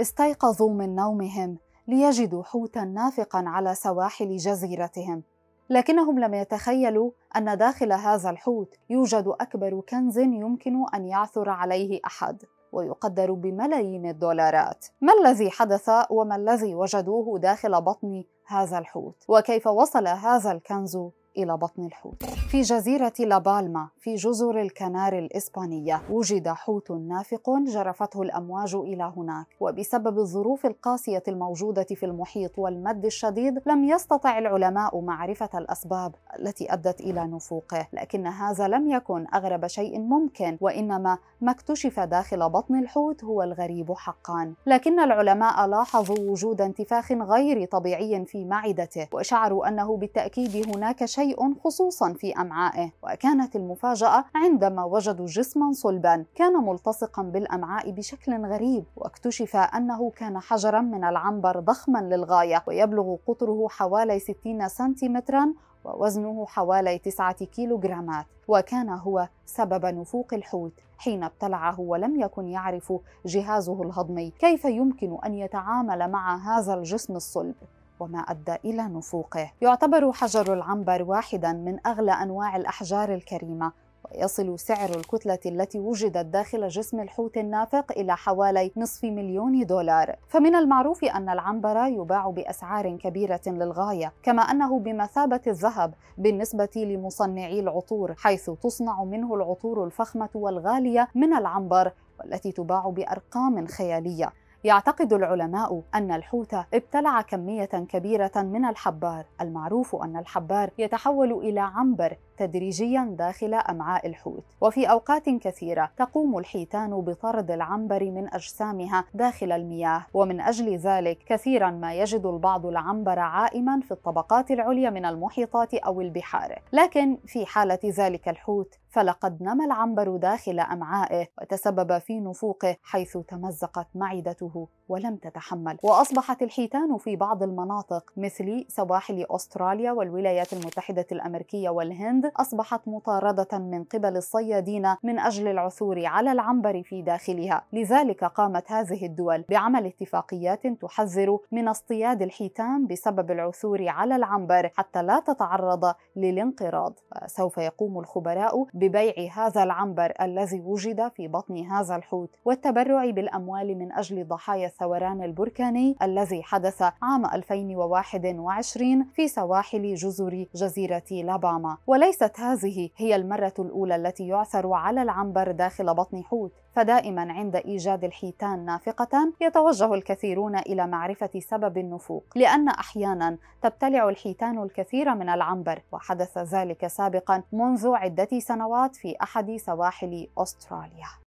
استيقظوا من نومهم ليجدوا حوتا نافقا على سواحل جزيرتهم لكنهم لم يتخيلوا ان داخل هذا الحوت يوجد اكبر كنز يمكن ان يعثر عليه احد ويقدر بملايين الدولارات ما الذي حدث وما الذي وجدوه داخل بطن هذا الحوت وكيف وصل هذا الكنز إلى بطن الحوت في جزيرة لابالما في جزر الكناري الإسبانية وجد حوت نافق جرفته الأمواج إلى هناك وبسبب الظروف القاسية الموجودة في المحيط والمد الشديد لم يستطع العلماء معرفة الأسباب التي أدت إلى نفوقه لكن هذا لم يكن أغرب شيء ممكن وإنما ما اكتشف داخل بطن الحوت هو الغريب حقا لكن العلماء لاحظوا وجود انتفاخ غير طبيعي في معدته وشعروا أنه بالتأكيد هناك شيء شيء خصوصا في أمعائه وكانت المفاجأة عندما وجدوا جسما صلبا كان ملتصقا بالأمعاء بشكل غريب واكتشف أنه كان حجرا من العنبر ضخما للغاية ويبلغ قطره حوالي 60 سنتيمترا ووزنه حوالي 9 كيلوغرامات وكان هو سبب نفوق الحوت حين ابتلعه ولم يكن يعرف جهازه الهضمي كيف يمكن أن يتعامل مع هذا الجسم الصلب وما أدى إلى نفوقه يعتبر حجر العنبر واحدا من أغلى أنواع الأحجار الكريمة ويصل سعر الكتلة التي وجدت داخل جسم الحوت النافق إلى حوالي نصف مليون دولار فمن المعروف أن العنبر يباع بأسعار كبيرة للغاية كما أنه بمثابة الذهب بالنسبة لمصنعي العطور حيث تصنع منه العطور الفخمة والغالية من العنبر والتي تباع بأرقام خيالية يعتقد العلماء أن الحوت ابتلع كمية كبيرة من الحبار المعروف أن الحبار يتحول إلى عنبر تدريجيا داخل امعاء الحوت وفي اوقات كثيره تقوم الحيتان بطرد العنبر من اجسامها داخل المياه ومن اجل ذلك كثيرا ما يجد البعض العنبر عائما في الطبقات العليا من المحيطات او البحار لكن في حاله ذلك الحوت فلقد نمى العنبر داخل أمعائه وتسبب في نفوقه حيث تمزقت معدته ولم تتحمل وأصبحت الحيتان في بعض المناطق مثل سواحل أستراليا والولايات المتحدة الأمريكية والهند أصبحت مطاردة من قبل الصيادين من أجل العثور على العنبر في داخلها لذلك قامت هذه الدول بعمل اتفاقيات تحذر من اصطياد الحيتان بسبب العثور على العنبر حتى لا تتعرض للانقراض سوف يقوم الخبراء ب ببيع هذا العنبر الذي وجد في بطن هذا الحوت والتبرع بالأموال من أجل ضحايا الثوران البركاني الذي حدث عام 2021 في سواحل جزر جزيرة لاباما وليست هذه هي المرة الأولى التي يعثر على العنبر داخل بطن حوت فدائما عند إيجاد الحيتان نافقة يتوجه الكثيرون إلى معرفة سبب النفوق لأن أحيانا تبتلع الحيتان الكثير من العنبر وحدث ذلك سابقا منذ عدة سنوات في أحد سواحل أستراليا